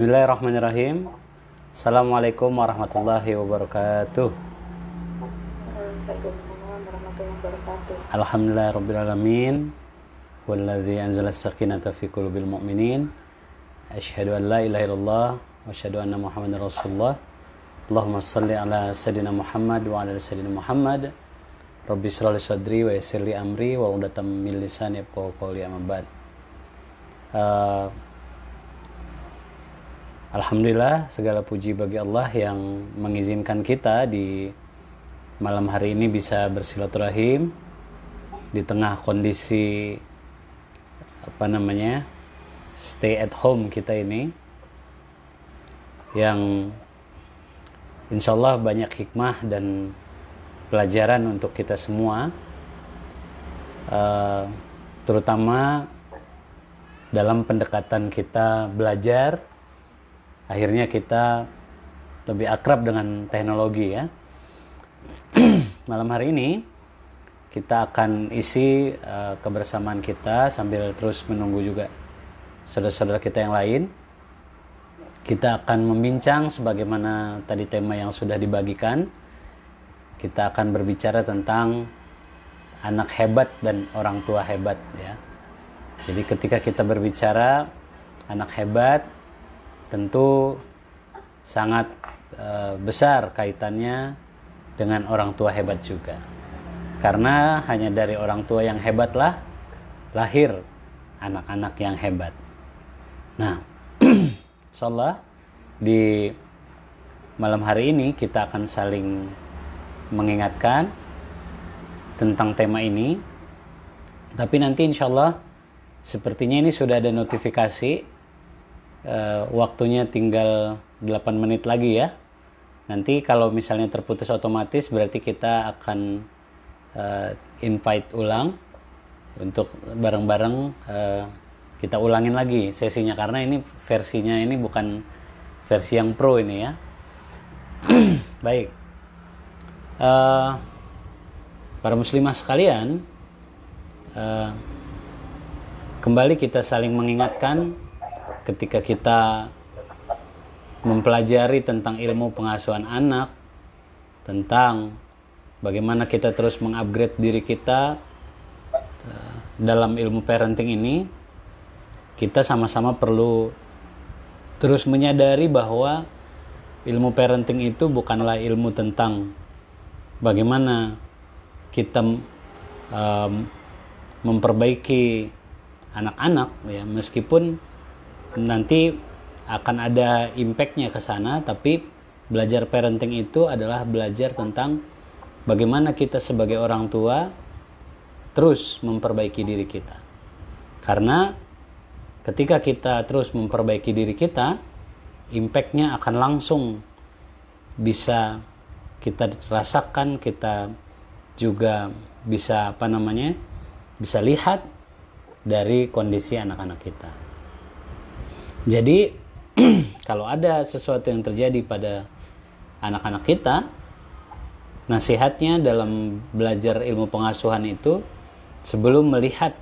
Bismillahirrahmanirrahim. Assalamualaikum warahmatullahi wabarakatuh. Alhamdulillah rabbil alamin wallazi anzala as-sakinata fi qulubil mu'minin asyhadu an la ilaha illallah wa asyhadu anna muhammadar rasulullah Allahumma shalli ala sayyidina Muhammad wa ala sayyidina Muhammad Rabbi shalli sadri wa yassir li amri wa udatam min lisani yafqahu qawli amma ba'd uh, Alhamdulillah segala puji bagi Allah yang mengizinkan kita di malam hari ini bisa bersilaturahim di tengah kondisi apa namanya stay at home kita ini yang insya Allah banyak hikmah dan pelajaran untuk kita semua uh, terutama dalam pendekatan kita belajar akhirnya kita lebih akrab dengan teknologi ya. Malam hari ini kita akan isi uh, kebersamaan kita sambil terus menunggu juga saudara-saudara kita yang lain. Kita akan membincang sebagaimana tadi tema yang sudah dibagikan. Kita akan berbicara tentang anak hebat dan orang tua hebat ya. Jadi ketika kita berbicara anak hebat, tentu sangat e, besar kaitannya dengan orang tua hebat juga. Karena hanya dari orang tua yang hebatlah lahir anak-anak yang hebat. Nah, insyaallah di malam hari ini kita akan saling mengingatkan tentang tema ini. Tapi nanti insyaallah sepertinya ini sudah ada notifikasi e, waktunya tinggal 8 menit lagi ya. Nanti kalau misalnya terputus otomatis berarti kita akan e, invite ulang untuk bareng-bareng e, kita ulangin lagi sesinya karena ini versinya ini bukan versi yang pro ini ya. Baik. Uh, para muslimah sekalian, uh, kembali kita saling mengingatkan ketika kita mempelajari tentang ilmu pengasuhan anak, tentang bagaimana kita terus mengupgrade diri kita eh, dalam ilmu parenting ini, kita sama-sama perlu terus menyadari bahwa ilmu parenting itu bukanlah ilmu tentang bagaimana kita um, memperbaiki anak-anak ya meskipun nanti akan ada impactnya ke sana tapi belajar parenting itu adalah belajar tentang bagaimana kita sebagai orang tua terus memperbaiki diri kita karena ketika kita terus memperbaiki diri kita impactnya akan langsung bisa kita rasakan kita juga bisa apa namanya bisa lihat dari kondisi anak-anak kita. Jadi kalau ada sesuatu yang terjadi pada anak-anak kita, nasihatnya dalam belajar ilmu pengasuhan itu sebelum melihat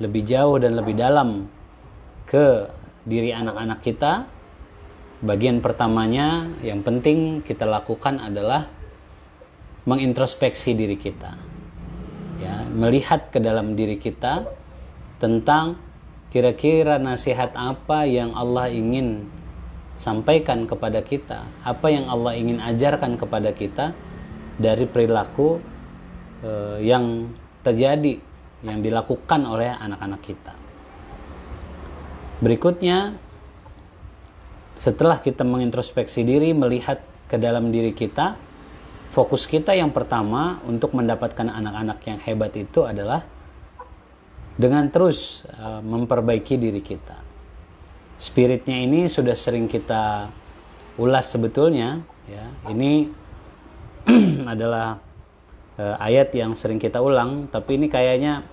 lebih jauh dan lebih dalam ke diri anak-anak kita, bagian pertamanya yang penting kita lakukan adalah mengintrospeksi diri kita. Ya, melihat ke dalam diri kita tentang Kira-kira nasihat apa yang Allah ingin sampaikan kepada kita? Apa yang Allah ingin ajarkan kepada kita dari perilaku eh, yang terjadi, yang dilakukan oleh anak-anak kita? Berikutnya, setelah kita mengintrospeksi diri, melihat ke dalam diri kita, fokus kita yang pertama untuk mendapatkan anak-anak yang hebat itu adalah dengan terus e, memperbaiki diri kita. Spiritnya ini sudah sering kita ulas sebetulnya, ya. Ini adalah e, ayat yang sering kita ulang, tapi ini kayaknya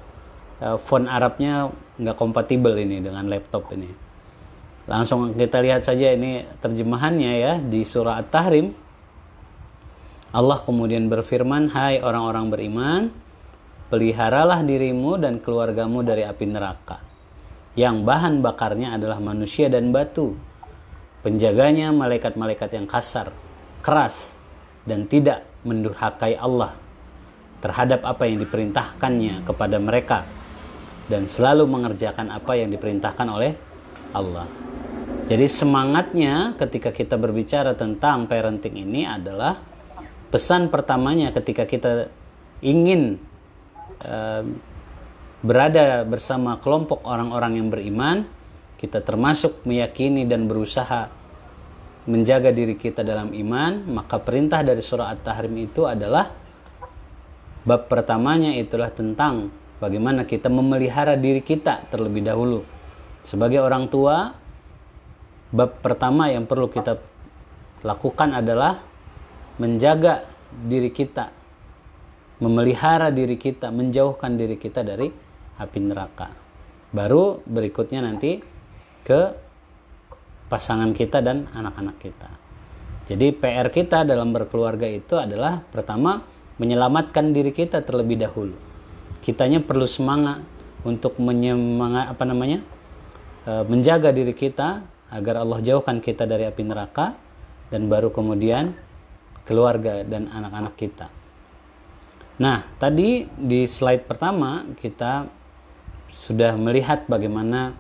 e, font Arabnya nggak kompatibel ini dengan laptop ini. Langsung kita lihat saja ini terjemahannya ya di surah At-Tahrim. Allah kemudian berfirman, "Hai orang-orang beriman, peliharalah dirimu dan keluargamu dari api neraka, yang bahan bakarnya adalah manusia dan batu. Penjaganya malaikat-malaikat yang kasar, keras, dan tidak mendurhakai Allah terhadap apa yang diperintahkannya kepada mereka dan selalu mengerjakan apa yang diperintahkan oleh Allah. Jadi semangatnya ketika kita berbicara tentang parenting ini adalah pesan pertamanya ketika kita ingin berada bersama kelompok orang-orang yang beriman, kita termasuk meyakini dan berusaha menjaga diri kita dalam iman, maka perintah dari surah At-Tahrim itu adalah bab pertamanya itulah tentang bagaimana kita memelihara diri kita terlebih dahulu. Sebagai orang tua, bab pertama yang perlu kita lakukan adalah menjaga diri kita memelihara diri kita, menjauhkan diri kita dari api neraka. Baru berikutnya nanti ke pasangan kita dan anak-anak kita. Jadi PR kita dalam berkeluarga itu adalah pertama menyelamatkan diri kita terlebih dahulu. Kitanya perlu semangat untuk menyemangat apa namanya? E, menjaga diri kita agar Allah jauhkan kita dari api neraka dan baru kemudian keluarga dan anak-anak kita. Nah, tadi di slide pertama kita sudah melihat bagaimana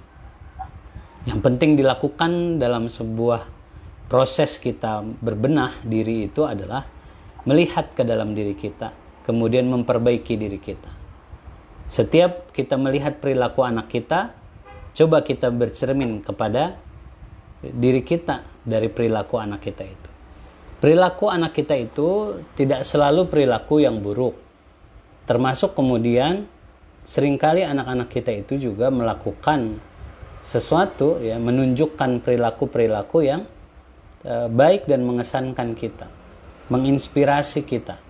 yang penting dilakukan dalam sebuah proses kita berbenah diri itu adalah melihat ke dalam diri kita, kemudian memperbaiki diri kita. Setiap kita melihat perilaku anak kita, coba kita bercermin kepada diri kita dari perilaku anak kita itu. Perilaku anak kita itu tidak selalu perilaku yang buruk Termasuk kemudian seringkali anak-anak kita itu juga melakukan sesuatu ya menunjukkan perilaku-perilaku yang e, baik dan mengesankan kita, menginspirasi kita.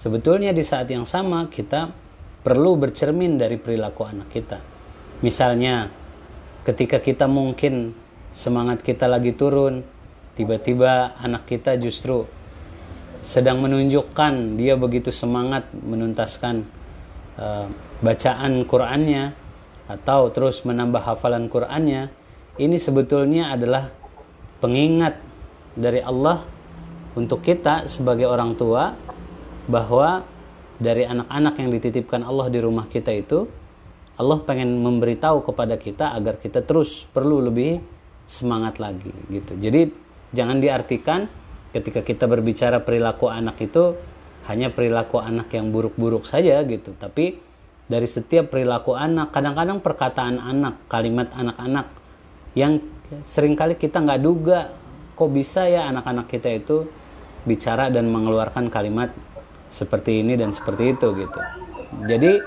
Sebetulnya di saat yang sama kita perlu bercermin dari perilaku anak kita. Misalnya ketika kita mungkin semangat kita lagi turun, tiba-tiba anak kita justru sedang menunjukkan dia begitu semangat menuntaskan uh, bacaan Qur'annya atau terus menambah hafalan Qur'annya ini sebetulnya adalah pengingat dari Allah untuk kita sebagai orang tua bahwa dari anak-anak yang dititipkan Allah di rumah kita itu Allah pengen memberitahu kepada kita agar kita terus perlu lebih semangat lagi gitu. Jadi jangan diartikan ketika kita berbicara perilaku anak itu hanya perilaku anak yang buruk-buruk saja gitu tapi dari setiap perilaku anak kadang-kadang perkataan anak kalimat anak-anak yang seringkali kita nggak duga kok bisa ya anak-anak kita itu bicara dan mengeluarkan kalimat seperti ini dan seperti itu gitu jadi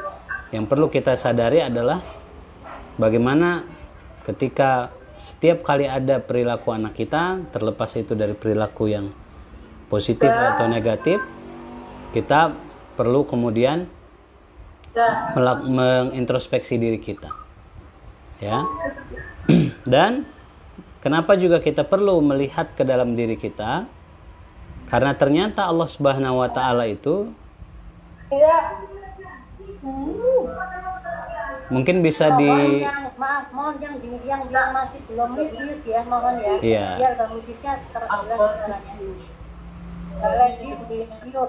yang perlu kita sadari adalah bagaimana ketika setiap kali ada perilaku anak kita terlepas itu dari perilaku yang positif da. atau negatif kita perlu kemudian mengintrospeksi diri kita ya dan kenapa juga kita perlu melihat ke dalam diri kita karena ternyata Allah Subhanahu wa taala itu ya mungkin bisa oh, di yang, maaf mohon yang di, yang, yang masih belum mute ya mohon ya iya. biar bang Mudisnya terjelas suaranya lagi Lady di mute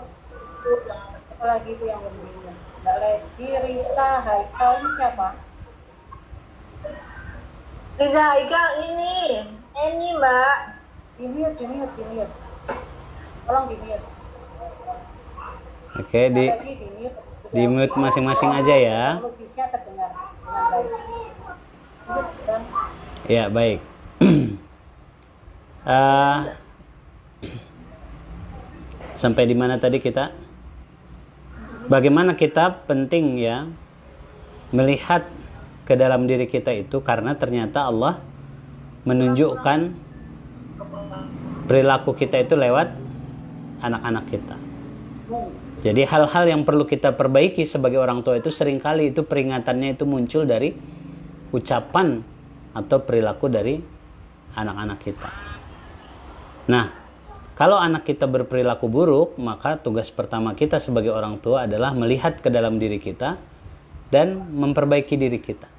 siapa lagi itu yang belum mute Mbak Risa Haikal ini siapa Risa Haikal ini ini Mbak di mute di mute di mute tolong di mute oke okay, di, di mute di mute masing-masing aja ya ya baik uh, sampai di mana tadi kita bagaimana kita penting ya melihat ke dalam diri kita itu karena ternyata Allah menunjukkan perilaku kita itu lewat anak-anak kita. Jadi hal-hal yang perlu kita perbaiki sebagai orang tua itu seringkali itu peringatannya itu muncul dari ucapan atau perilaku dari anak-anak kita. Nah, kalau anak kita berperilaku buruk, maka tugas pertama kita sebagai orang tua adalah melihat ke dalam diri kita dan memperbaiki diri kita.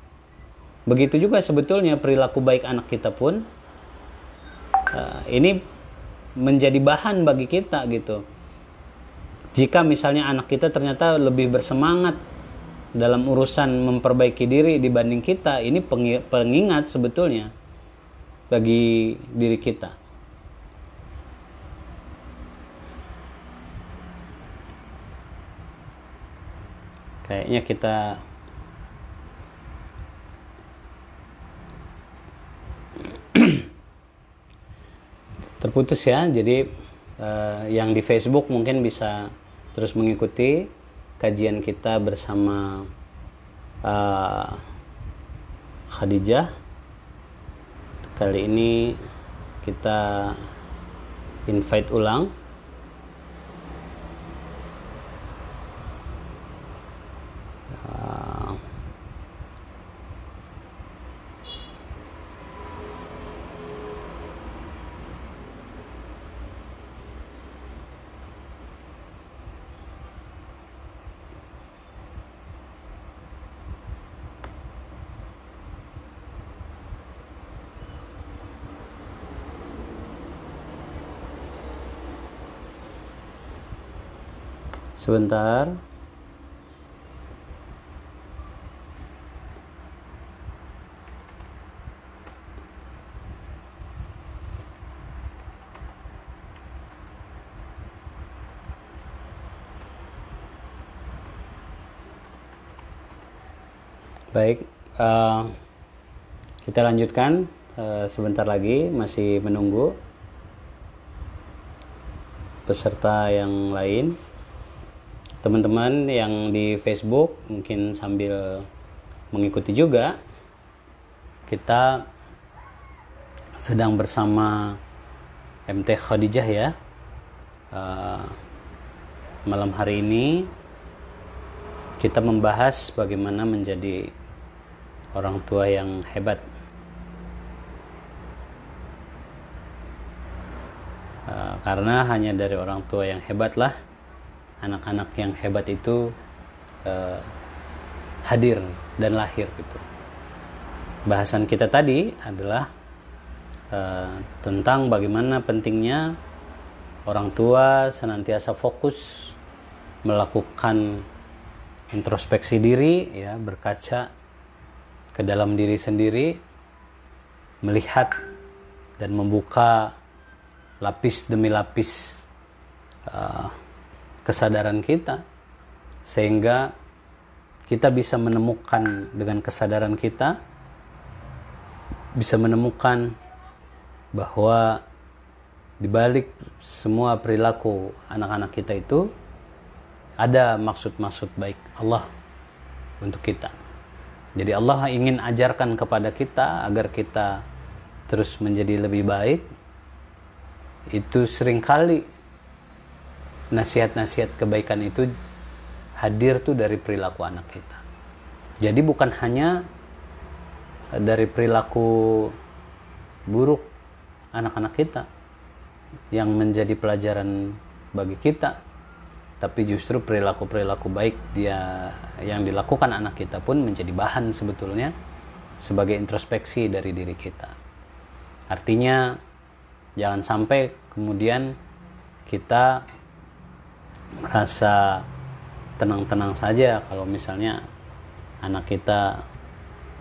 Begitu juga sebetulnya perilaku baik anak kita pun eh, ini menjadi bahan bagi kita gitu jika misalnya anak kita ternyata lebih bersemangat dalam urusan memperbaiki diri dibanding kita ini pengingat sebetulnya bagi diri kita kayaknya kita terputus ya jadi eh, yang di Facebook mungkin bisa terus mengikuti kajian kita bersama uh, Khadijah. Kali ini kita invite ulang sebentar baik uh, kita lanjutkan uh, sebentar lagi masih menunggu peserta yang lain teman-teman yang di Facebook mungkin sambil mengikuti juga kita sedang bersama MT Khadijah ya uh, malam hari ini kita membahas bagaimana menjadi orang tua yang hebat uh, karena hanya dari orang tua yang hebatlah anak-anak yang hebat itu uh, hadir dan lahir gitu. Bahasan kita tadi adalah uh, tentang bagaimana pentingnya orang tua senantiasa fokus melakukan introspeksi diri ya berkaca ke dalam diri sendiri melihat dan membuka lapis demi lapis uh, kesadaran kita sehingga kita bisa menemukan dengan kesadaran kita bisa menemukan bahwa dibalik semua perilaku anak-anak kita itu ada maksud-maksud baik Allah untuk kita. Jadi Allah ingin ajarkan kepada kita agar kita terus menjadi lebih baik. Itu seringkali nasihat-nasihat kebaikan itu hadir tuh dari perilaku anak kita. Jadi bukan hanya e, dari perilaku buruk anak-anak kita yang menjadi pelajaran bagi kita, tapi justru perilaku-perilaku baik dia yang dilakukan anak kita pun menjadi bahan sebetulnya sebagai introspeksi dari diri kita. Artinya jangan sampai kemudian kita merasa tenang-tenang saja kalau misalnya anak kita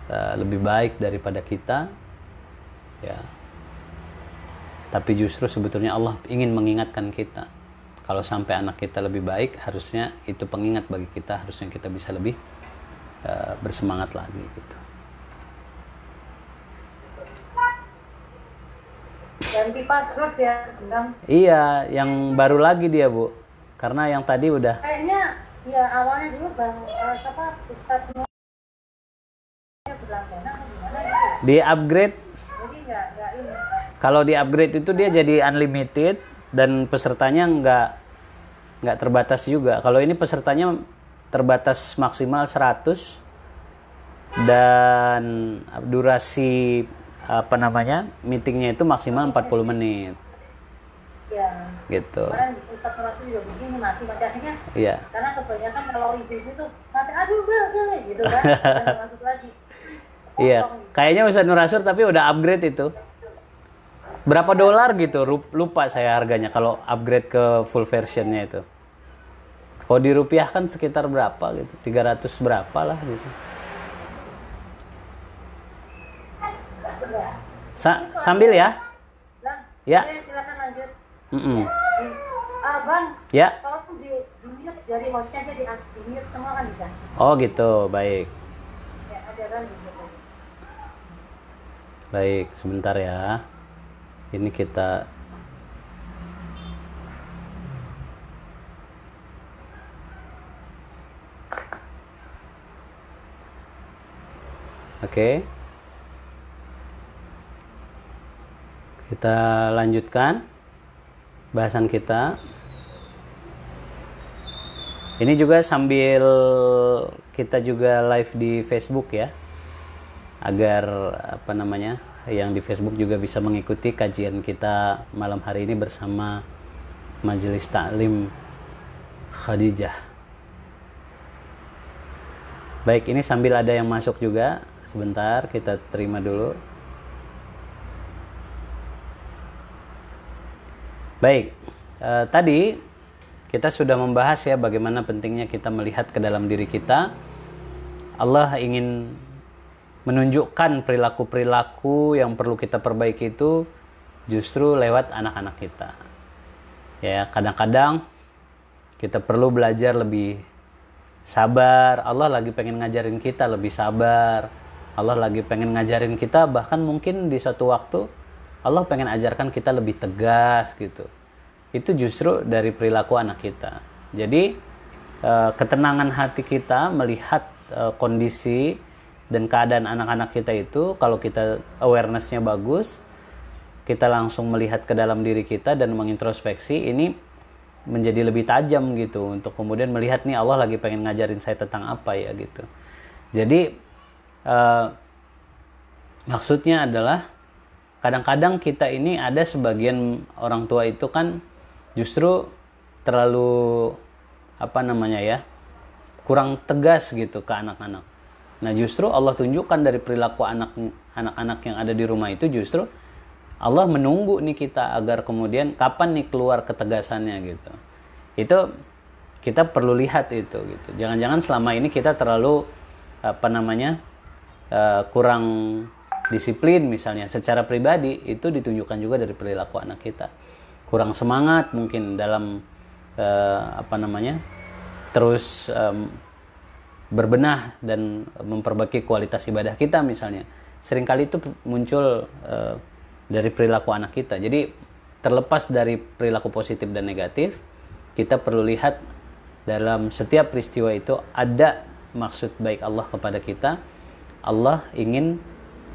uh, lebih baik daripada kita ya tapi justru sebetulnya Allah ingin mengingatkan kita kalau sampai anak kita lebih baik harusnya itu pengingat bagi kita harusnya kita bisa lebih uh, bersemangat lagi gitu ganti password ya sedang. iya yang baru lagi dia bu karena yang tadi udah kayaknya ya awalnya dulu Bang uh, siapa Ustaz berlangganan gitu ya? Di upgrade Kalau di upgrade itu dia jadi unlimited dan pesertanya nggak nggak terbatas juga. Kalau ini pesertanya terbatas maksimal 100 dan durasi apa namanya meetingnya itu maksimal 40 menit ya. gitu kemarin saturasi juga begini mati mati akhirnya iya. karena kebanyakan kalau ibu itu mati aduh gak gitu kan masuk lagi Iya, kayaknya Ustaz Nurasur tapi udah upgrade itu. Berapa dolar gitu? Lupa saya harganya kalau upgrade ke full versionnya itu. Kalau oh, dirupiahkan sekitar berapa gitu? 300 berapa lah gitu. Sa sambil ya. Ya. Mm -mm. Uh, bang, ya. tolong di, di mute dari hostnya aja di, di mute semua kan bisa. Oh gitu, baik. Ya, ada kan Baik, sebentar ya. Ini kita Oke. Okay. Kita lanjutkan bahasan kita. Ini juga sambil kita juga live di Facebook ya. Agar apa namanya? yang di Facebook juga bisa mengikuti kajian kita malam hari ini bersama Majelis Taklim Khadijah. Baik, ini sambil ada yang masuk juga. Sebentar, kita terima dulu. Baik, e, tadi kita sudah membahas ya bagaimana pentingnya kita melihat ke dalam diri kita. Allah ingin menunjukkan perilaku-perilaku yang perlu kita perbaiki itu justru lewat anak-anak kita. Ya, kadang-kadang kita perlu belajar lebih sabar. Allah lagi pengen ngajarin kita lebih sabar. Allah lagi pengen ngajarin kita bahkan mungkin di suatu waktu Allah pengen ajarkan kita lebih tegas gitu itu justru dari perilaku anak kita jadi eh, ketenangan hati kita melihat eh, kondisi dan keadaan anak-anak kita itu kalau kita awarenessnya bagus kita langsung melihat ke dalam diri kita dan mengintrospeksi ini menjadi lebih tajam gitu untuk kemudian melihat nih Allah lagi pengen ngajarin saya tentang apa ya gitu jadi uh, maksudnya adalah kadang-kadang kita ini ada sebagian orang tua itu kan justru terlalu apa namanya ya kurang tegas gitu ke anak-anak. Nah justru Allah tunjukkan dari perilaku anak anak yang ada di rumah itu justru Allah menunggu nih kita agar kemudian kapan nih keluar ketegasannya gitu. Itu kita perlu lihat itu gitu. Jangan-jangan selama ini kita terlalu apa namanya eh, kurang disiplin misalnya secara pribadi itu ditunjukkan juga dari perilaku anak kita kurang semangat mungkin dalam eh, apa namanya terus eh, berbenah dan memperbaiki kualitas ibadah kita misalnya seringkali itu muncul eh, dari perilaku anak kita jadi terlepas dari perilaku positif dan negatif kita perlu lihat dalam setiap peristiwa itu ada maksud baik Allah kepada kita Allah ingin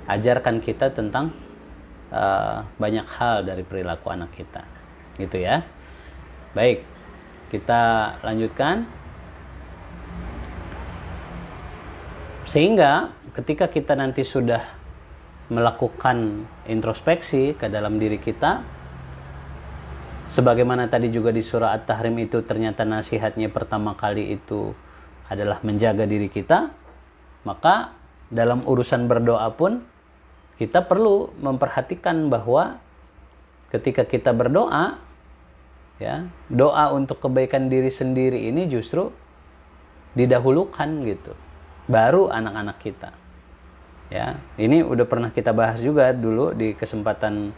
ajarkan kita tentang uh, banyak hal dari perilaku anak kita gitu ya baik kita lanjutkan sehingga ketika kita nanti sudah melakukan introspeksi ke dalam diri kita sebagaimana tadi juga di surah At-Tahrim itu ternyata nasihatnya pertama kali itu adalah menjaga diri kita maka dalam urusan berdoa pun kita perlu memperhatikan bahwa ketika kita berdoa ya doa untuk kebaikan diri sendiri ini justru didahulukan gitu baru anak-anak kita ya ini udah pernah kita bahas juga dulu di kesempatan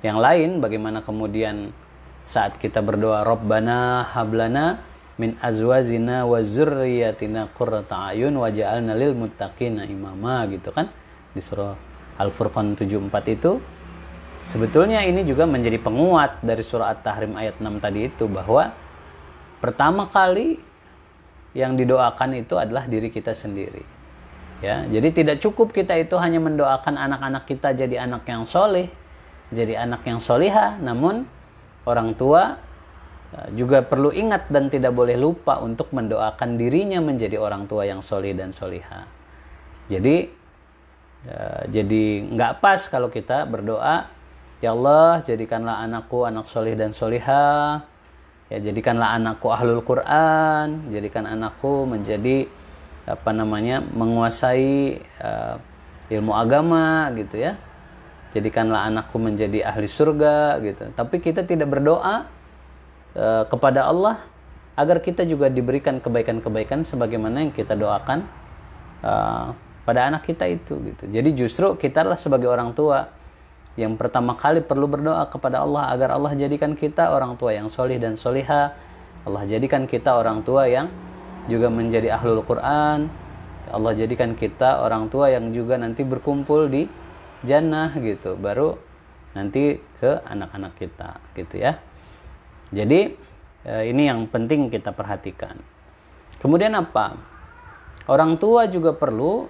yang lain bagaimana kemudian saat kita berdoa Robbana hablana min azwazina wa zurriyatina qurrata ayun waj'alna lil muttaqina imama gitu kan di surah Al-Furqan 74 itu sebetulnya ini juga menjadi penguat dari surah At-Tahrim ayat 6 tadi itu bahwa pertama kali yang didoakan itu adalah diri kita sendiri. Ya, jadi tidak cukup kita itu hanya mendoakan anak-anak kita jadi anak yang soleh, jadi anak yang soliha, namun orang tua eh, juga perlu ingat dan tidak boleh lupa untuk mendoakan dirinya menjadi orang tua yang soleh dan soliha. Jadi Ya, jadi nggak pas kalau kita berdoa, ya Allah jadikanlah anakku anak solih dan soliha, ya jadikanlah anakku ahlul Quran, jadikan anakku menjadi apa namanya menguasai uh, ilmu agama gitu ya, jadikanlah anakku menjadi ahli surga gitu. Tapi kita tidak berdoa uh, kepada Allah agar kita juga diberikan kebaikan-kebaikan sebagaimana yang kita doakan. Uh, pada anak kita itu gitu. Jadi justru kita adalah sebagai orang tua yang pertama kali perlu berdoa kepada Allah agar Allah jadikan kita orang tua yang solih dan soliha. Allah jadikan kita orang tua yang juga menjadi ahlul Quran. Allah jadikan kita orang tua yang juga nanti berkumpul di jannah gitu. Baru nanti ke anak-anak kita gitu ya. Jadi eh, ini yang penting kita perhatikan. Kemudian apa? Orang tua juga perlu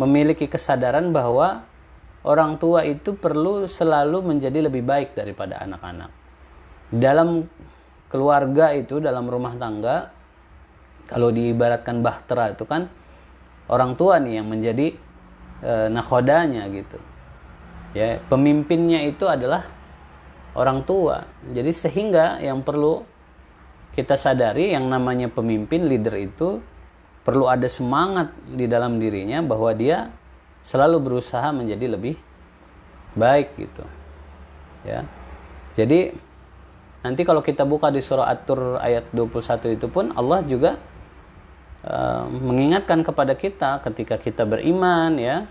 memiliki kesadaran bahwa orang tua itu perlu selalu menjadi lebih baik daripada anak-anak. Dalam keluarga itu, dalam rumah tangga, kalau diibaratkan bahtera itu kan orang tua nih yang menjadi e, nakodanya gitu. Ya, pemimpinnya itu adalah orang tua. Jadi sehingga yang perlu kita sadari yang namanya pemimpin leader itu perlu ada semangat di dalam dirinya bahwa dia selalu berusaha menjadi lebih baik gitu ya jadi nanti kalau kita buka di surah atur ayat 21 itu pun Allah juga uh, mengingatkan kepada kita ketika kita beriman ya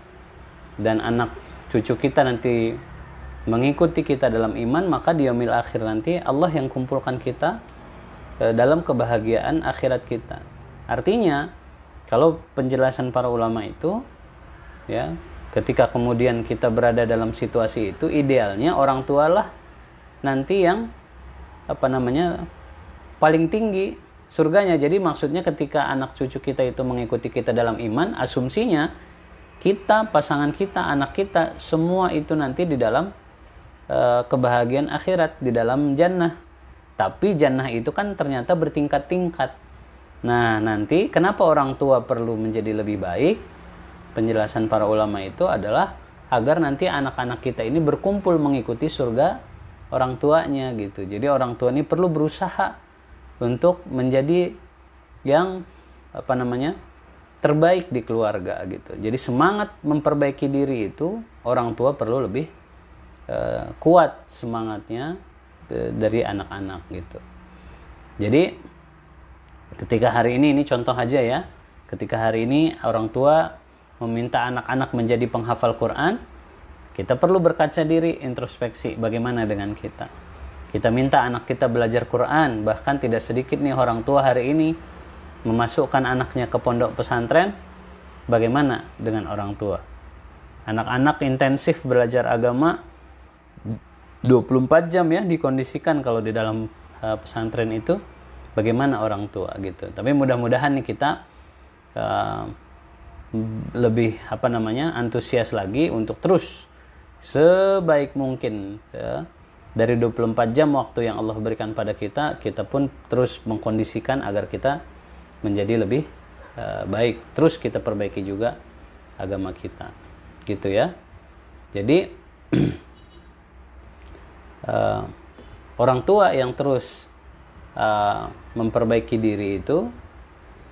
dan anak cucu kita nanti mengikuti kita dalam iman maka di yaumil akhir nanti Allah yang kumpulkan kita uh, dalam kebahagiaan akhirat kita artinya kalau penjelasan para ulama itu ya ketika kemudian kita berada dalam situasi itu idealnya orang tualah nanti yang apa namanya paling tinggi surganya. Jadi maksudnya ketika anak cucu kita itu mengikuti kita dalam iman, asumsinya kita, pasangan kita, anak kita, semua itu nanti di dalam e, kebahagiaan akhirat, di dalam jannah. Tapi jannah itu kan ternyata bertingkat-tingkat. Nah, nanti kenapa orang tua perlu menjadi lebih baik? Penjelasan para ulama itu adalah agar nanti anak-anak kita ini berkumpul mengikuti surga orang tuanya gitu. Jadi orang tua ini perlu berusaha untuk menjadi yang apa namanya? terbaik di keluarga gitu. Jadi semangat memperbaiki diri itu orang tua perlu lebih uh, kuat semangatnya uh, dari anak-anak gitu. Jadi ketika hari ini ini contoh aja ya ketika hari ini orang tua meminta anak-anak menjadi penghafal Quran kita perlu berkaca diri introspeksi bagaimana dengan kita kita minta anak kita belajar Quran bahkan tidak sedikit nih orang tua hari ini memasukkan anaknya ke pondok pesantren bagaimana dengan orang tua anak-anak intensif belajar agama 24 jam ya dikondisikan kalau di dalam eh, pesantren itu bagaimana orang tua gitu tapi mudah-mudahan nih kita uh, lebih apa namanya antusias lagi untuk terus sebaik mungkin ya. dari 24 jam waktu yang Allah berikan pada kita kita pun terus mengkondisikan agar kita menjadi lebih uh, baik terus kita perbaiki juga agama kita gitu ya jadi uh, orang tua yang terus uh, memperbaiki diri itu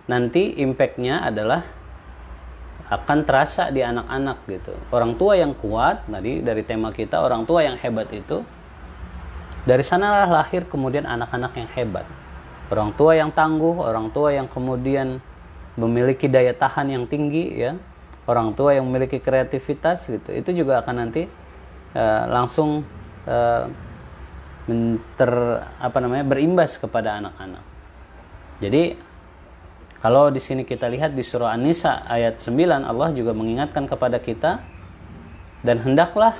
nanti impactnya adalah akan terasa di anak-anak gitu orang tua yang kuat tadi dari tema kita orang tua yang hebat itu dari sanalah lahir kemudian anak-anak yang hebat orang tua yang tangguh orang tua yang kemudian memiliki daya tahan yang tinggi ya orang tua yang memiliki kreativitas gitu itu juga akan nanti uh, langsung uh, ter apa namanya berimbas kepada anak-anak jadi kalau di sini kita lihat di surah An-Nisa ayat 9 Allah juga mengingatkan kepada kita dan hendaklah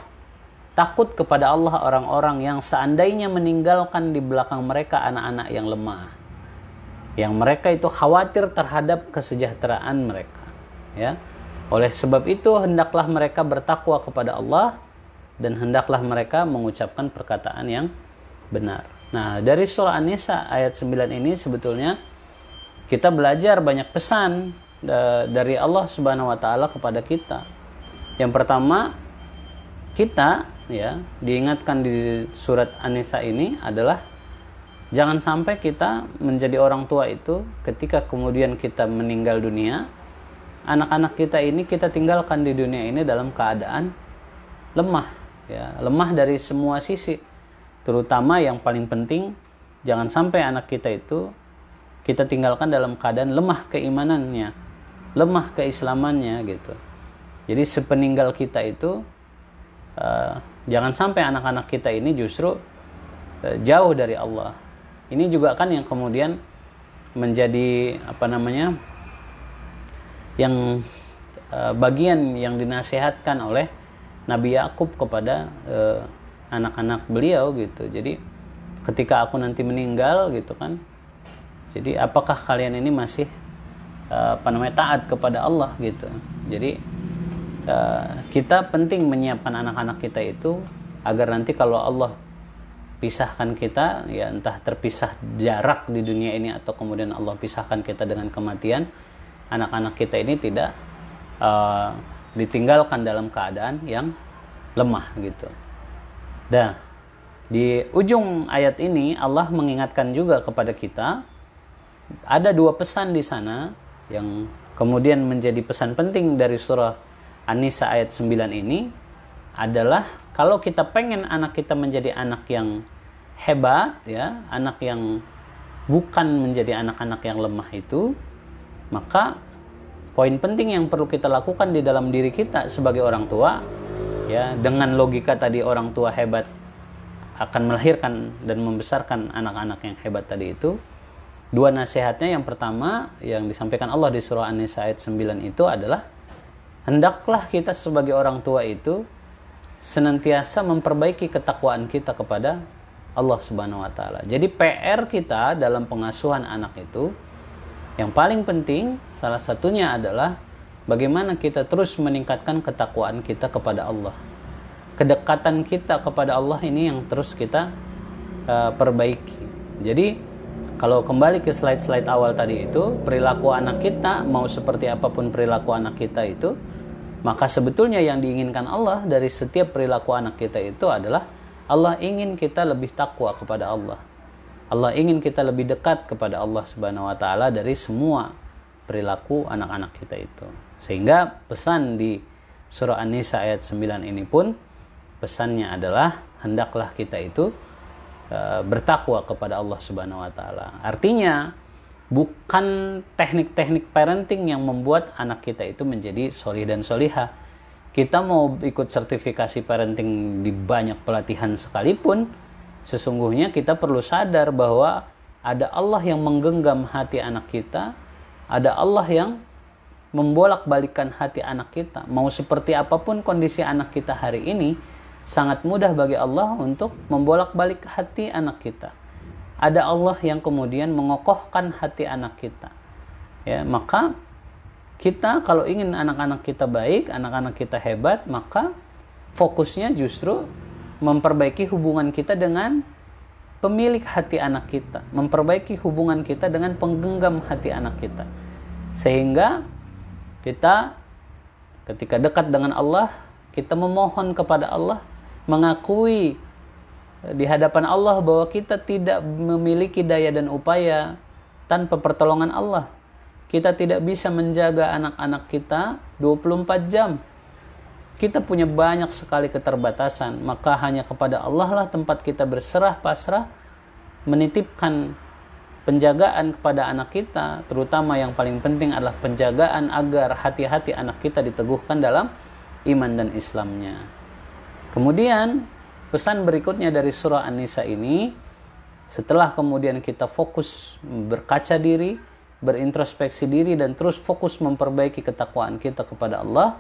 takut kepada Allah orang-orang yang seandainya meninggalkan di belakang mereka anak-anak yang lemah. Yang mereka itu khawatir terhadap kesejahteraan mereka, ya. Oleh sebab itu hendaklah mereka bertakwa kepada Allah dan hendaklah mereka mengucapkan perkataan yang benar. Nah, dari surah An-Nisa ayat 9 ini sebetulnya kita belajar banyak pesan dari Allah Subhanahu wa taala kepada kita. Yang pertama, kita ya diingatkan di surat An-Nisa ini adalah jangan sampai kita menjadi orang tua itu ketika kemudian kita meninggal dunia, anak-anak kita ini kita tinggalkan di dunia ini dalam keadaan lemah ya, lemah dari semua sisi. Terutama yang paling penting jangan sampai anak kita itu kita tinggalkan dalam keadaan lemah keimanannya, lemah keislamannya gitu. Jadi sepeninggal kita itu uh, jangan sampai anak-anak kita ini justru uh, jauh dari Allah. Ini juga kan yang kemudian menjadi apa namanya yang uh, bagian yang dinasehatkan oleh Nabi Yakub kepada uh, anak -anak beliau gitu. Jadi ketika aku nanti meninggal gitu kan, jadi apakah kalian ini masih uh, apa namanya taat kepada Allah gitu. Jadi eh, kita penting menyiapkan anak-anak kita itu agar nanti kalau Allah pisahkan kita ya entah terpisah jarak di dunia ini atau kemudian Allah pisahkan kita dengan kematian anak-anak kita ini tidak uh, ditinggalkan dalam keadaan yang lemah gitu. Dan di ujung ayat ini Allah mengingatkan juga kepada kita ada dua pesan di sana yang kemudian menjadi pesan penting dari surah An-Nisa ayat 9 ini adalah kalau kita pengen anak kita menjadi anak yang hebat ya, anak yang bukan menjadi anak-anak yang lemah itu, maka poin penting yang perlu kita lakukan di dalam diri kita sebagai orang tua ya, dengan logika tadi orang tua hebat akan melahirkan dan membesarkan anak-anak yang hebat tadi itu dua nasihatnya yang pertama yang disampaikan Allah di surah An-Nisa ayat 9 itu adalah hendaklah kita sebagai orang tua itu senantiasa memperbaiki ketakwaan kita kepada Allah Subhanahu wa taala. Jadi PR kita dalam pengasuhan anak itu yang paling penting salah satunya adalah bagaimana kita terus meningkatkan ketakwaan kita kepada Allah. Kedekatan kita kepada Allah ini yang terus kita uh, perbaiki. Jadi kalau kembali ke slide-slide awal tadi itu, perilaku anak kita mau seperti apapun perilaku anak kita itu, maka sebetulnya yang diinginkan Allah dari setiap perilaku anak kita itu adalah Allah ingin kita lebih takwa kepada Allah. Allah ingin kita lebih dekat kepada Allah Subhanahu wa taala dari semua perilaku anak-anak kita itu. Sehingga pesan di surah An-Nisa ayat 9 ini pun pesannya adalah hendaklah kita itu Eh, bertakwa kepada Allah Subhanahu wa taala. Artinya bukan teknik-teknik parenting yang membuat anak kita itu menjadi solih dan solihah Kita mau ikut sertifikasi parenting di banyak pelatihan sekalipun, sesungguhnya kita perlu sadar bahwa ada Allah yang menggenggam hati anak kita, ada Allah yang membolak-balikan hati anak kita. Mau seperti apapun kondisi anak kita hari ini, sangat mudah bagi Allah untuk membolak-balik hati anak kita. Ada Allah yang kemudian mengokohkan hati anak kita. Ya, maka kita kalau ingin anak-anak kita baik, anak-anak kita hebat, maka fokusnya justru memperbaiki hubungan kita dengan pemilik hati anak kita, memperbaiki hubungan kita dengan penggenggam hati anak kita. Sehingga kita ketika dekat dengan Allah, kita memohon kepada Allah mengakui eh, di hadapan Allah bahwa kita tidak memiliki daya dan upaya tanpa pertolongan Allah. Kita tidak bisa menjaga anak-anak kita 24 jam. Kita punya banyak sekali keterbatasan, maka hanya kepada Allah lah tempat kita berserah pasrah menitipkan penjagaan kepada anak kita, terutama yang paling penting adalah penjagaan agar hati-hati anak kita diteguhkan dalam iman dan Islamnya. Kemudian pesan berikutnya dari surah An-Nisa ini setelah kemudian kita fokus berkaca diri, berintrospeksi diri dan terus fokus memperbaiki ketakwaan kita kepada Allah,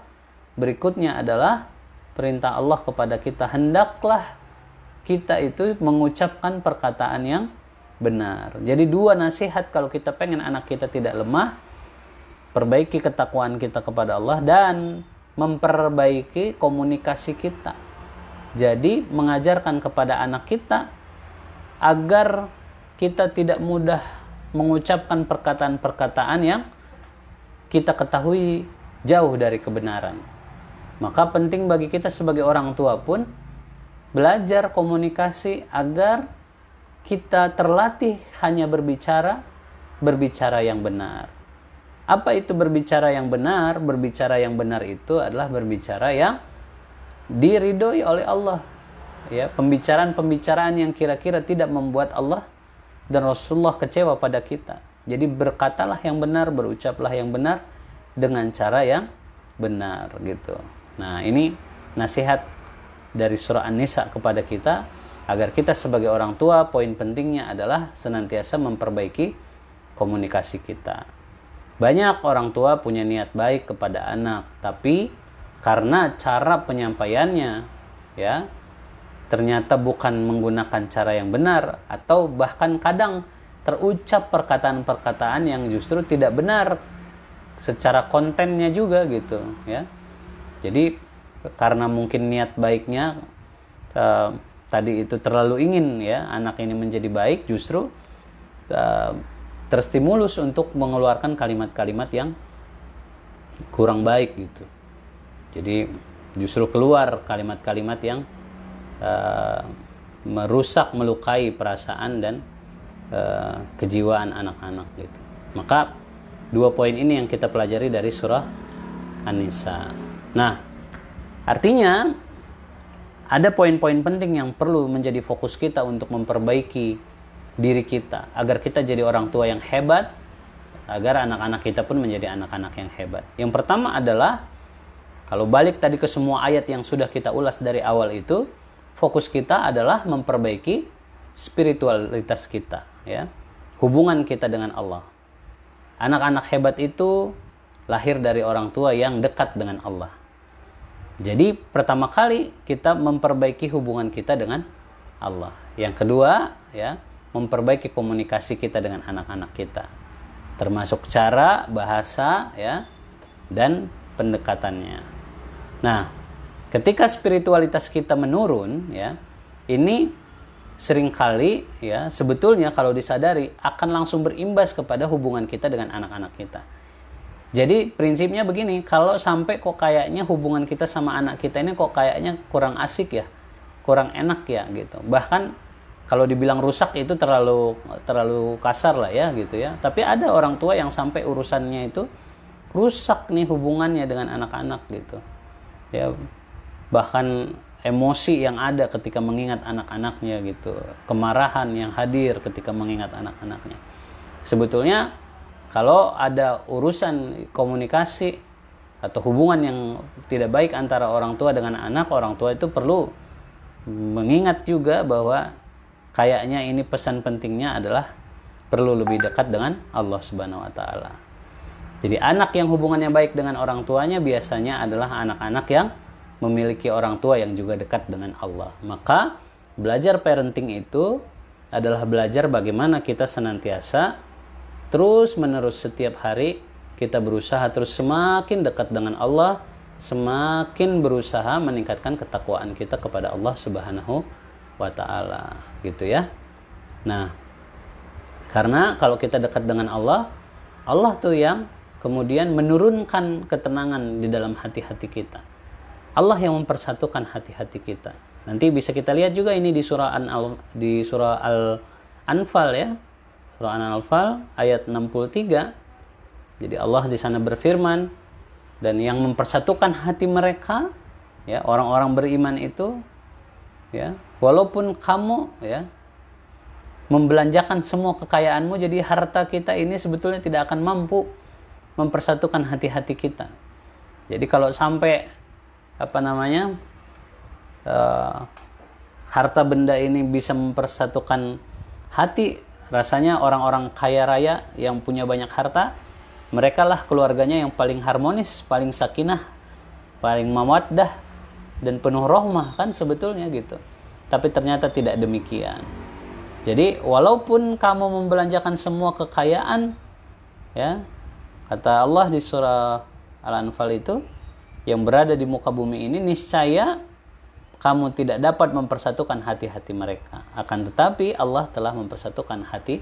berikutnya adalah perintah Allah kepada kita hendaklah kita itu mengucapkan perkataan yang benar. Jadi dua nasihat kalau kita pengen anak kita tidak lemah, perbaiki ketakwaan kita kepada Allah dan memperbaiki komunikasi kita jadi mengajarkan kepada anak kita agar kita tidak mudah mengucapkan perkataan-perkataan yang kita ketahui jauh dari kebenaran. Maka penting bagi kita sebagai orang tua pun belajar komunikasi agar kita terlatih hanya berbicara berbicara yang benar. Apa itu berbicara yang benar? Berbicara yang benar itu adalah berbicara yang diridhoi oleh Allah ya pembicaraan-pembicaraan yang kira-kira tidak membuat Allah dan Rasulullah kecewa pada kita jadi berkatalah yang benar berucaplah yang benar dengan cara yang benar gitu nah ini nasihat dari surah An-Nisa kepada kita agar kita sebagai orang tua poin pentingnya adalah senantiasa memperbaiki komunikasi kita banyak orang tua punya niat baik kepada anak tapi karena cara penyampaiannya ya ternyata bukan menggunakan cara yang benar atau bahkan kadang terucap perkataan-perkataan yang justru tidak benar secara kontennya juga gitu ya jadi karena mungkin niat baiknya eh, tadi itu terlalu ingin ya anak ini menjadi baik justru eh, terstimulus untuk mengeluarkan kalimat-kalimat yang kurang baik gitu jadi justru keluar kalimat-kalimat yang uh, merusak, melukai perasaan dan uh, kejiwaan anak-anak gitu. Maka dua poin ini yang kita pelajari dari surah An-Nisa. Nah, artinya ada poin-poin penting yang perlu menjadi fokus kita untuk memperbaiki diri kita agar kita jadi orang tua yang hebat, agar anak-anak kita pun menjadi anak-anak yang hebat. Yang pertama adalah kalau balik tadi ke semua ayat yang sudah kita ulas dari awal itu, fokus kita adalah memperbaiki spiritualitas kita, ya. Hubungan kita dengan Allah. Anak-anak hebat itu lahir dari orang tua yang dekat dengan Allah. Jadi pertama kali kita memperbaiki hubungan kita dengan Allah. Yang kedua, ya, memperbaiki komunikasi kita dengan anak-anak kita. Termasuk cara, bahasa, ya, dan pendekatannya. Nah, ketika spiritualitas kita menurun, ya, ini seringkali ya sebetulnya kalau disadari akan langsung berimbas kepada hubungan kita dengan anak-anak kita. Jadi prinsipnya begini, kalau sampai kok kayaknya hubungan kita sama anak kita ini kok kayaknya kurang asik ya, kurang enak ya gitu. Bahkan kalau dibilang rusak itu terlalu terlalu kasar lah ya gitu ya. Tapi ada orang tua yang sampai urusannya itu rusak nih hubungannya dengan anak-anak gitu ya bahkan emosi yang ada ketika mengingat anak-anaknya gitu kemarahan yang hadir ketika mengingat anak-anaknya sebetulnya kalau ada urusan komunikasi atau hubungan yang tidak baik antara orang tua dengan anak orang tua itu perlu mengingat juga bahwa kayaknya ini pesan pentingnya adalah perlu lebih dekat dengan Allah Subhanahu wa taala. Jadi anak yang hubungannya baik dengan orang tuanya biasanya adalah anak-anak yang memiliki orang tua yang juga dekat dengan Allah. Maka belajar parenting itu adalah belajar bagaimana kita senantiasa terus menerus setiap hari kita berusaha terus semakin dekat dengan Allah, semakin berusaha meningkatkan ketakwaan kita kepada Allah Subhanahu wa taala, gitu ya. Nah, karena kalau kita dekat dengan Allah, Allah tuh yang kemudian menurunkan ketenangan di dalam hati-hati kita. Allah yang mempersatukan hati-hati kita. Nanti bisa kita lihat juga ini di surah An -Al, di surah Al Anfal ya. Surah An Anfal ayat 63. Jadi Allah di sana berfirman dan yang mempersatukan hati mereka ya orang-orang beriman itu ya walaupun kamu ya membelanjakan semua kekayaanmu jadi harta kita ini sebetulnya tidak akan mampu mempersatukan hati-hati kita. Jadi kalau sampai apa namanya uh, harta benda ini bisa mempersatukan hati, rasanya orang-orang kaya raya yang punya banyak harta, mereka lah keluarganya yang paling harmonis, paling sakinah, paling mawaddah dan penuh rohmah kan sebetulnya gitu. Tapi ternyata tidak demikian. Jadi walaupun kamu membelanjakan semua kekayaan, ya Kata Allah di surah Al-Anfal itu, yang berada di muka bumi ini niscaya kamu tidak dapat mempersatukan hati-hati mereka. Akan tetapi Allah telah mempersatukan hati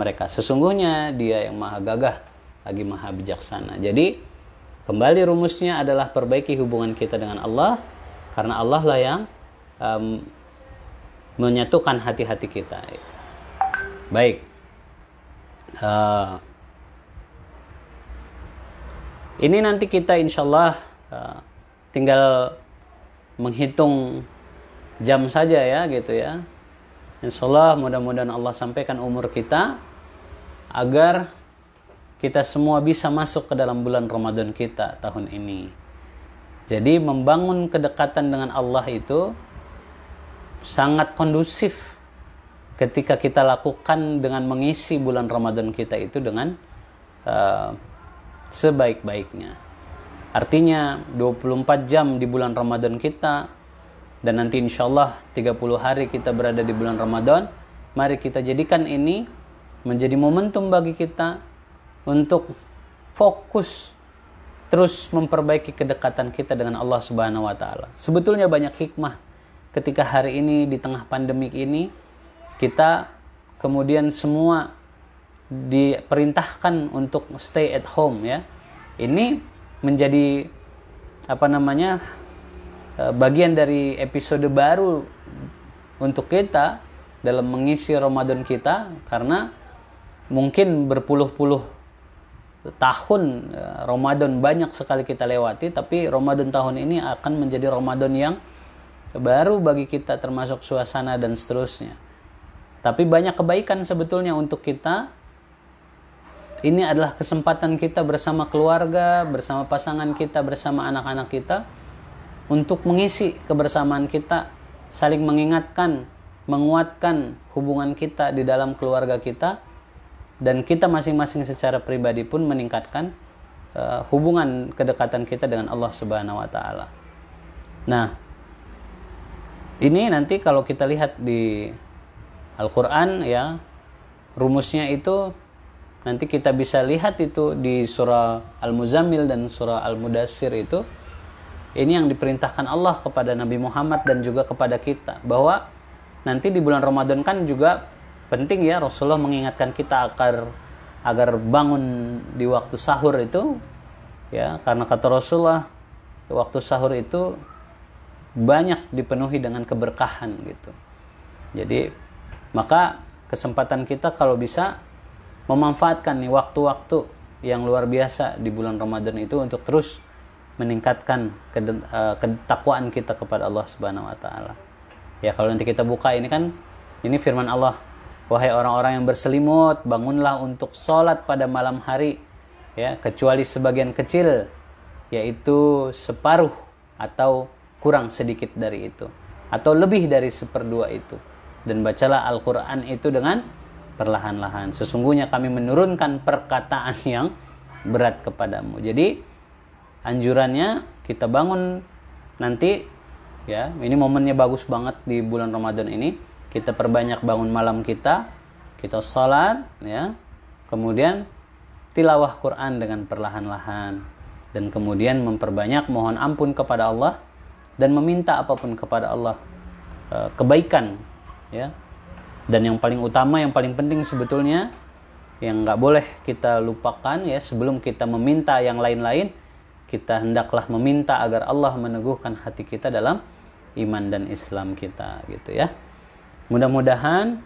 mereka. Sesungguhnya Dia yang maha gagah lagi maha bijaksana. Jadi kembali rumusnya adalah perbaiki hubungan kita dengan Allah karena Allah lah yang um, menyatukan hati-hati kita. Baik. Uh, ini nanti kita insya Allah uh, eh, tinggal menghitung jam saja ya gitu ya. Insya Allah mudah-mudahan Allah sampaikan umur kita agar kita semua bisa masuk ke dalam bulan Ramadan kita tahun ini. Jadi membangun kedekatan dengan Allah itu sangat kondusif ketika kita lakukan dengan mengisi bulan Ramadan kita itu dengan uh, sebaik-baiknya. Artinya 24 jam di bulan Ramadan kita dan nanti insya Allah 30 hari kita berada di bulan Ramadan. Mari kita jadikan ini menjadi momentum bagi kita untuk fokus terus memperbaiki kedekatan kita dengan Allah Subhanahu wa taala. Sebetulnya banyak hikmah ketika hari ini di tengah pandemik ini kita kemudian semua diperintahkan untuk stay at home ya ini menjadi apa namanya e, bagian dari episode baru untuk kita dalam mengisi Ramadan kita karena mungkin berpuluh-puluh tahun e, Ramadan banyak sekali kita lewati tapi Ramadan tahun ini akan menjadi Ramadan yang baru bagi kita termasuk suasana dan seterusnya tapi banyak kebaikan sebetulnya untuk kita ini adalah kesempatan kita bersama keluarga, bersama pasangan kita, bersama anak-anak kita untuk mengisi kebersamaan kita, saling mengingatkan, menguatkan hubungan kita di dalam keluarga kita dan kita masing-masing secara pribadi pun meningkatkan uh, hubungan kedekatan kita dengan Allah Subhanahu wa taala. Nah, ini nanti kalau kita lihat di Al-Qur'an ya, rumusnya itu nanti kita bisa lihat itu di surah al muzamil dan surah Al-Mudassir itu ini yang diperintahkan Allah kepada Nabi Muhammad dan juga kepada kita bahwa nanti di bulan Ramadan kan juga penting ya Rasulullah mengingatkan kita agar agar bangun di waktu sahur itu ya karena kata Rasulullah waktu sahur itu banyak dipenuhi dengan keberkahan gitu. Jadi maka kesempatan kita kalau bisa memanfaatkan nih waktu-waktu yang luar biasa di bulan Ramadan itu untuk terus meningkatkan eh, ketakwaan kita kepada Allah Subhanahu wa taala. Ya kalau nanti kita buka ini kan ini firman Allah, wahai orang-orang yang berselimut, bangunlah untuk sholat pada malam hari ya kecuali sebagian kecil yaitu separuh atau kurang sedikit dari itu atau lebih dari seperdua itu dan bacalah Al-Qur'an itu dengan perlahan-lahan. Sesungguhnya kami menurunkan perkataan yang berat kepadamu. Jadi anjurannya kita bangun nanti ya, ini momennya bagus banget di bulan Ramadan ini. Kita perbanyak bangun malam kita, kita sholat ya. Kemudian tilawah Quran dengan perlahan-lahan dan kemudian memperbanyak mohon ampun kepada Allah dan meminta apapun kepada Allah eh, kebaikan ya dan yang paling utama yang paling penting sebetulnya yang nggak boleh kita lupakan ya sebelum kita meminta yang lain-lain kita hendaklah meminta agar Allah meneguhkan hati kita dalam iman dan Islam kita gitu ya mudah-mudahan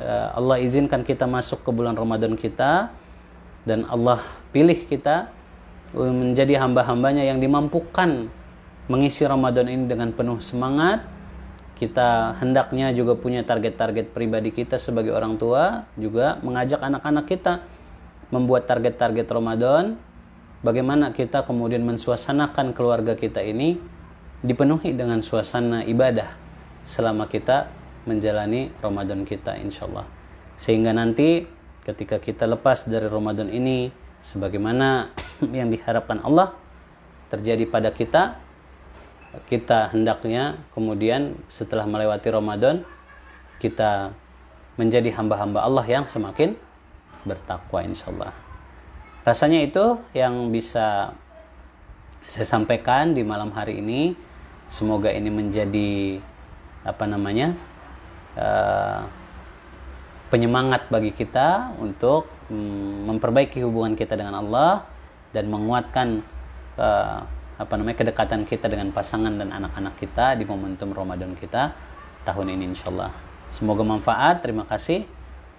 eh, Allah izinkan kita masuk ke bulan Ramadan kita dan Allah pilih kita menjadi hamba-hambanya yang dimampukan mengisi Ramadan ini dengan penuh semangat kita hendaknya juga punya target-target pribadi kita sebagai orang tua juga mengajak anak-anak kita membuat target-target Ramadan bagaimana kita kemudian mensuasanakan keluarga kita ini dipenuhi dengan suasana ibadah selama kita menjalani Ramadan kita insya Allah sehingga nanti ketika kita lepas dari Ramadan ini sebagaimana yang diharapkan Allah terjadi pada kita kita hendaknya kemudian setelah melewati Ramadan kita menjadi hamba-hamba Allah yang semakin bertakwa insya Allah. Rasanya itu yang bisa saya sampaikan di malam hari ini. Semoga ini menjadi apa namanya uh, penyemangat bagi kita untuk mm, memperbaiki hubungan kita dengan Allah dan menguatkan uh, apa namanya kedekatan kita dengan pasangan dan anak-anak kita di momentum Ramadan kita tahun ini insya Allah. Semoga manfaat. Terima kasih.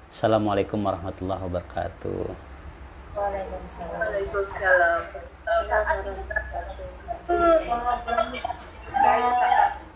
Assalamualaikum warahmatullahi wabarakatuh. Waalaikumsalam. Waalaikumsalam. Waalaikumsalam. Waalaikumsalam. Waalaikumsalam.